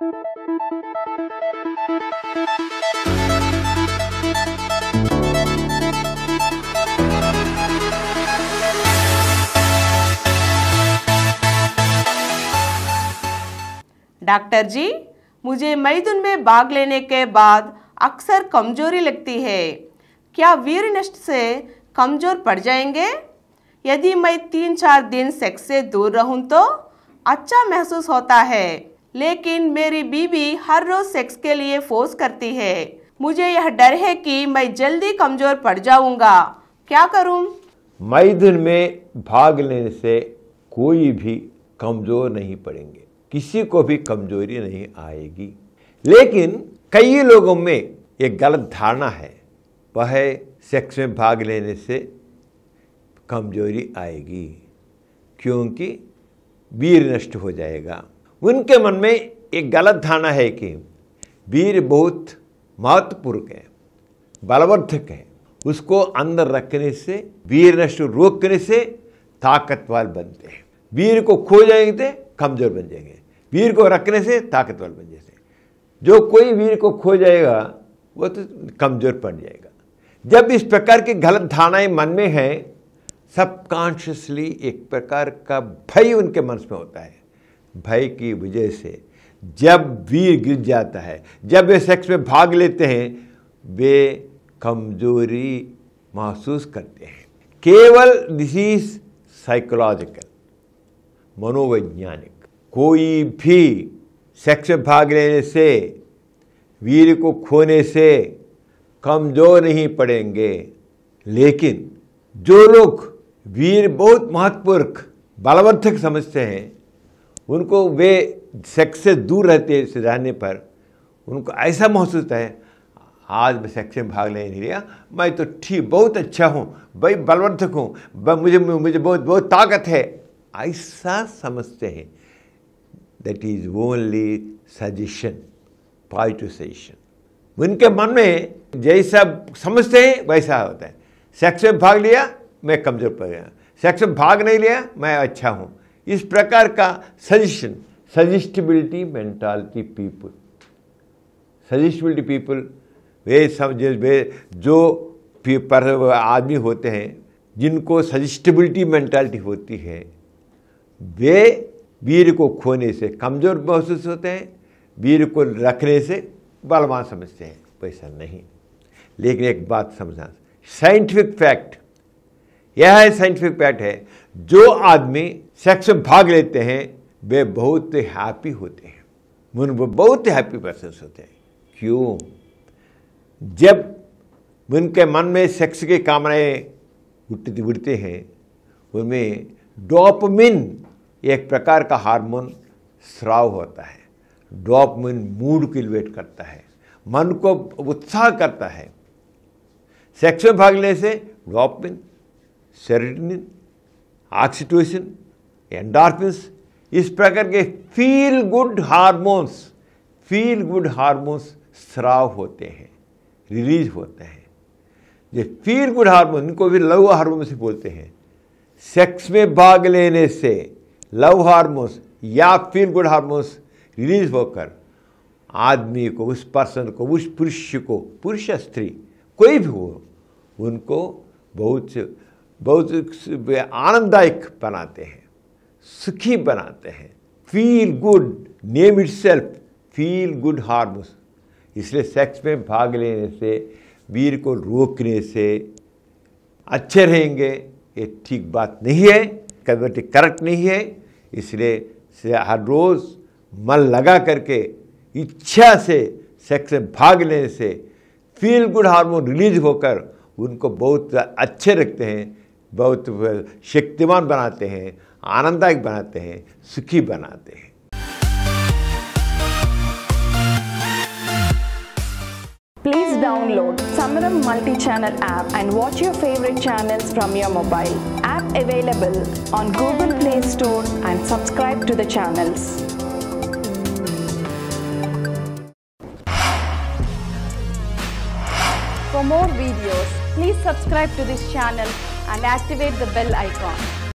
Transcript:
Doctor जी मुझे मैदुन में भाग लेने के बाद अक्सर कमजोरी लगती है क्या वीर नष्ट से कमजोर पड़ जाएंगे यदि मैं तीन चार दिन सेक्स से दूर रहूं तो अच्छा महसूस होता है लेकिन मेरी बीवी हर रोज सेक्स के लिए फोर्स करती है मुझे यह डर है कि मैं जल्दी कमजोर पड़ जाऊंगा क्या करूं? मैदन में भाग लेने से कोई भी कमजोर नहीं पड़ेंगे किसी को भी कमजोरी नहीं आएगी लेकिन कई लोगों में एक गलत धारणा है वह सेक्स में भाग लेने से कमजोरी आएगी क्योंकि वीर नष्ट हो जाएगा उनके मन में एक गलत धारणा है कि वीर बहुत महत्वपूर्ण है बलवर्धक है उसको अंदर रखने से वीर नष्ट रोकने से ताकतवर बनते हैं वीर को खो जाएंगे कमजोर बन जाएंगे वीर को रखने से ताकतवर बन जाते जो कोई वीर को खो जाएगा वो तो कमजोर पड़ जाएगा जब इस प्रकार की गलत धारणाएं मन में हैं सबकॉन्शियसली एक प्रकार का भय उनके मन में होता है भय की वजह से जब वीर गिर जाता है जब वे सेक्स में भाग लेते हैं वे कमजोरी महसूस करते हैं केवल दिस इज साइकोलॉजिकल मनोवैज्ञानिक कोई भी सेक्स में भाग लेने से वीर को खोने से कमजोर नहीं पड़ेंगे लेकिन जो लोग वीर बहुत महत्वपूर्ण बलवर्धक समझते हैं उनको वे सेक्स से दूर रहते रहने पर उनको ऐसा महसूस होता है आज मैं सेक्स में भाग नहीं लिया मैं तो ठीक बहुत अच्छा हूँ भाई बलवर्धक हूँ मुझे मुझे बहुत बहुत ताकत है ऐसा समझते हैं that is only suggestion positive suggestion उनके मन में जैसा समझते हैं वैसा होता है सेक्स में भाग लिया मैं कमज़ोर पड़ गया सेक्स में भाग नहीं लिया मैं अच्छा हूँ इस प्रकार का suggestion suggestibility mentality people suggestibility people वे सब वे जो आदमी होते हैं जिनको सजेस्टिबिलिटी मेंटालिटी होती है वे वीर को खोने से कमज़ोर महसूस होते हैं वीर को रखने से बलवान समझते हैं वैसा नहीं लेकिन एक बात समझना साइंटिफिक फैक्ट यह है साइंटिफिक फैक्ट है जो आदमी सेक्स में भाग लेते हैं वे बहुत हैप्पी होते हैं वो बहुत हैप्पी पर्सन होते हैं क्यों जब उनके मन में सेक्स की कामनाएं उठती उठते हैं उनमें डोपमिन एक प्रकार का हार्मोन स्राव होता है डोपमिन मूड को इलिवेट करता है मन को उत्साह करता है सेक्स में भाग लेने से डोपमिन सेरेटनिन ऑक्सीटोसिन एंडोर्फिन्स इस प्रकार के feel good hormones feel good hormones स्राव होते हैं रिलीज होते हैं ये फील गुड हार्मोन इनको भी लव हार्मोन्स बोलते हैं सेक्स में भाग लेने से लव हार्मोन्स या फील गुड हार्मोन्स रिलीज होकर आदमी को उस पर्सन को उस पुरुष को पुरुष स्त्री कोई भी हो उनको बहुत बहुत आनंददायक बनाते हैं सुखी बनाते हैं feel good name it self feel good hormones इसलिए सेक्स में भाग लेने से वीर को रोकने से अच्छे रहेंगे ये ठीक बात नहीं है कभी करेक्ट नहीं है इसलिए हर रोज़ मन लगा करके इच्छा से सेक्स में भाग लेने से फील गुड हार्मोन रिलीज होकर उनको बहुत अच्छे रखते हैं बहुत शक्तिमान बनाते हैं आनंददायक बनाते हैं सुखी बनाते हैं Please download Samaram multi-channel app and watch your favorite channels from your mobile. App available on Google Play Store and subscribe to the channels. For more videos, please subscribe to this channel and activate the bell icon.